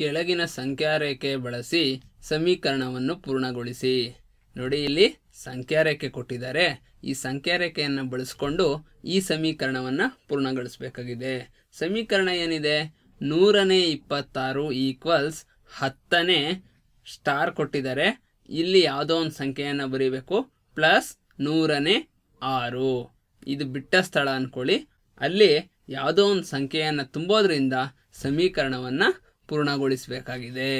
ಕೆಳಗಿನ ಸಂಖ್ಯಾರೇಖೆ ಬಳಸಿ ಸಮೀಕರಣವನ್ನು ಪೂರ್ಣಗೊಳಿಸಿ ನೋಡಿ ಇಲ್ಲಿ ಸಂಖ್ಯಾರೇಖೆ ಕೊಟ್ಟಿದ್ದಾರೆ ಈ ಸಂಖ್ಯಾರೇಖೆಯನ್ನು ಬಳಸಿಕೊಂಡು ಈ ಸಮೀಕರಣವನ್ನು ಪೂರ್ಣಗೊಳಿಸಬೇಕಾಗಿದೆ ಸಮೀಕರಣ ಏನಿದೆ ನೂರನೇ ಇಪ್ಪತ್ತಾರು ಈಕ್ವಲ್ಸ್ ಹತ್ತನೇ ಸ್ಟಾರ್ ಕೊಟ್ಟಿದ್ದಾರೆ ಇಲ್ಲಿ ಯಾವುದೋ ಒಂದು ಸಂಖ್ಯೆಯನ್ನು ಬರೀಬೇಕು ಪ್ಲಸ್ ನೂರನೇ ಆರು ಇದು ಬಿಟ್ಟ ಸ್ಥಳ ಅಂದ್ಕೊಳ್ಳಿ ಅಲ್ಲಿ ಯಾವುದೋ ಒಂದು ಸಂಖ್ಯೆಯನ್ನು ತುಂಬೋದ್ರಿಂದ ಸಮೀಕರಣವನ್ನು ಪೂರ್ಣಗೊಳಿಸಬೇಕಾಗಿದೆ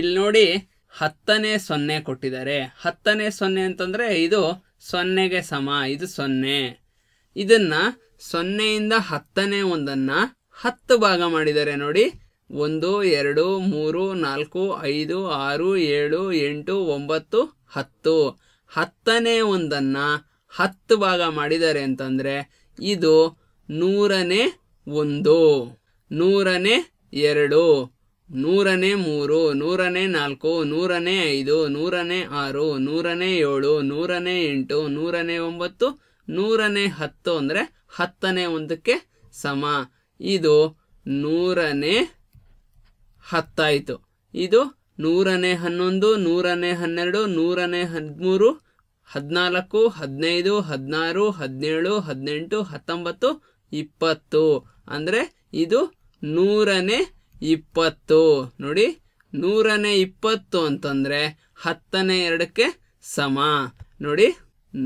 ಇಲ್ಲಿ ನೋಡಿ ಹತ್ತನೇ ಸೊನ್ನೆ ಕೊಟ್ಟಿದ್ದಾರೆ ಹತ್ತನೇ ಸೊನ್ನೆ ಅಂತಂದರೆ ಇದು ಸೊನ್ನೆಗೆ ಸಮ ಇದು ಸೊನ್ನೆ ಇದನ್ನು ಸೊನ್ನೆಯಿಂದ ಹತ್ತನೇ ಒಂದನ್ನು ಹತ್ತು ಭಾಗ ಮಾಡಿದ್ದಾರೆ ನೋಡಿ ಒಂದು ಎರಡು ಮೂರು ನಾಲ್ಕು ಐದು ಆರು ಏಳು ಎಂಟು ಒಂಬತ್ತು ಹತ್ತು ಹತ್ತನೇ ಒಂದನ್ನು ಹತ್ತು ಭಾಗ ಮಾಡಿದ್ದಾರೆ ಅಂತಂದರೆ ಇದು ನೂರನೇ ಒಂದು ನೂರನೇ ಎರಡು ನೂರನೇ ಮೂರು ನೂರನೇ ನಾಲ್ಕು ನೂರನೇ ಐದು ನೂರನೇ ಆರು ನೂರನೇ ಏಳು ನೂರನೇ ಎಂಟು ನೂರನೇ ಒಂಬತ್ತು ನೂರನೇ ಹತ್ತು ಅಂದರೆ ಹತ್ತನೇ ಒಂದಕ್ಕೆ ಸಮ ಇದು ನೂರನೇ ಹತ್ತಾಯಿತು ಇದು ನೂರನೇ ಹನ್ನೊಂದು ನೂರನೇ ಹನ್ನೆರಡು ನೂರನೇ ಹದಿಮೂರು ಹದಿನಾಲ್ಕು ಹದಿನೈದು ಹದಿನಾರು ಹದಿನೇಳು ಹದಿನೆಂಟು ಹತ್ತೊಂಬತ್ತು ಇಪ್ಪತ್ತು ಅಂದರೆ ಇದು ನೂರನೇ ಇಪ್ಪತ್ತು ನೋಡಿ ನೂರನೇ ಇಪ್ಪತ್ತು ಅಂತಂದರೆ ಹತ್ತನೇ ಎರಡಕ್ಕೆ ಸಮ ನೋಡಿ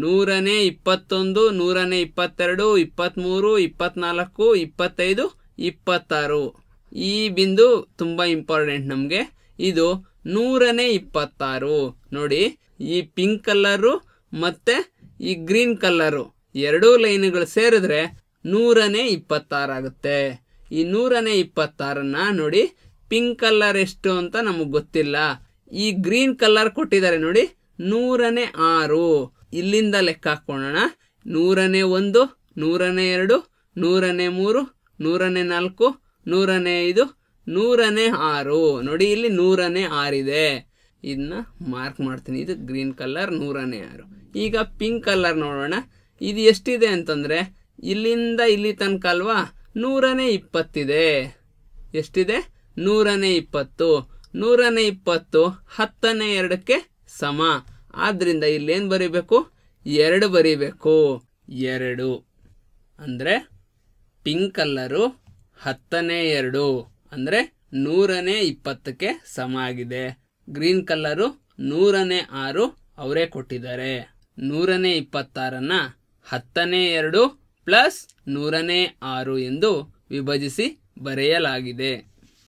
ನೂರನೇ ಇಪ್ಪತ್ತೊಂದು ನೂರನೇ ಇಪ್ಪತ್ತೆರಡು ಇಪ್ಪತ್ತ್ಮೂರು ಇಪ್ಪತ್ನಾಲ್ಕು ಇಪ್ಪತ್ತೈದು ಇಪ್ಪತ್ತಾರು ಈ ಬಿಂದು ತುಂಬ ಇಂಪಾರ್ಟೆಂಟ್ ನಮಗೆ ಇದು ನೂರನೇ ಇಪ್ಪತ್ತಾರು ನೋಡಿ ಈ ಪಿಂಕ್ ಕಲ್ಲರು ಮತ್ತು ಈ ಗ್ರೀನ್ ಕಲ್ಲರು ಎರಡೂ ಲೈನ್ಗಳು ಸೇರಿದ್ರೆ ನೂರನೇ ಇಪ್ಪತ್ತಾರಾಗುತ್ತೆ ಈ ನೂರನೇ ಇಪ್ಪತ್ತಾರನ್ನ ನೋಡಿ ಪಿಂಕ್ ಕಲರ್ ಎಷ್ಟು ಅಂತ ನಮಗೆ ಗೊತ್ತಿಲ್ಲ ಈ ಗ್ರೀನ್ ಕಲರ್ ಕೊಟ್ಟಿದ್ದಾರೆ ನೋಡಿ ನೂರನೇ ಆರು ಇಲ್ಲಿಂದ ಲೆಕ್ಕ ಹಾಕೋಣ ನೂರನೇ ಒಂದು ನೂರನೇ ಎರಡು ನೂರನೇ ಮೂರು ನೂರನೇ ನಾಲ್ಕು ನೂರನೇ ಐದು ನೂರನೇ ಆರು ನೋಡಿ ಇಲ್ಲಿ ನೂರನೇ ಆರಿದೆ ಇದನ್ನ ಮಾರ್ಕ್ ಮಾಡ್ತೀನಿ ಇದು ಗ್ರೀನ್ ಕಲರ್ ನೂರನೇ ಆರು ಈಗ ಪಿಂಕ್ ಕಲರ್ ನೋಡೋಣ ಇದು ಎಷ್ಟಿದೆ ಅಂತಂದರೆ ಇಲ್ಲಿಂದ ಇಲ್ಲಿ ತನಕ ಅಲ್ವಾ ನೂರನೇ ಇಪ್ಪತ್ತಿದೆ ಎಷ್ಟಿದೆ ನೂರನೇ ಇಪ್ಪತ್ತು ನೂರನೇ ಇಪ್ಪತ್ತು ಹತ್ತನೇ ಎರಡಕ್ಕೆ ಸಮ ಆದ್ರಿಂದ ಇಲ್ಲೇನು ಬರೀಬೇಕು ಎರಡು ಬರೀಬೇಕು ಎರಡು ಅಂದರೆ ಪಿಂಕ್ ಕಲ್ಲರು ಹತ್ತನೇ ಎರಡು ಅಂದರೆ ನೂರನೇ ಇಪ್ಪತ್ತಕ್ಕೆ ಸಮ ಆಗಿದೆ ಗ್ರೀನ್ ಕಲ್ಲರು ನೂರನೇ ಆರು ಅವರೇ ಕೊಟ್ಟಿದ್ದಾರೆ ನೂರನೇ ಇಪ್ಪತ್ತಾರನ್ನು ಹತ್ತನೇ ಎರಡು ಪ್ಲಸ್ ನೂರನೇ ಆರು ಎಂದು ವಿಭಜಿಸಿ ಬರೆಯಲಾಗಿದೆ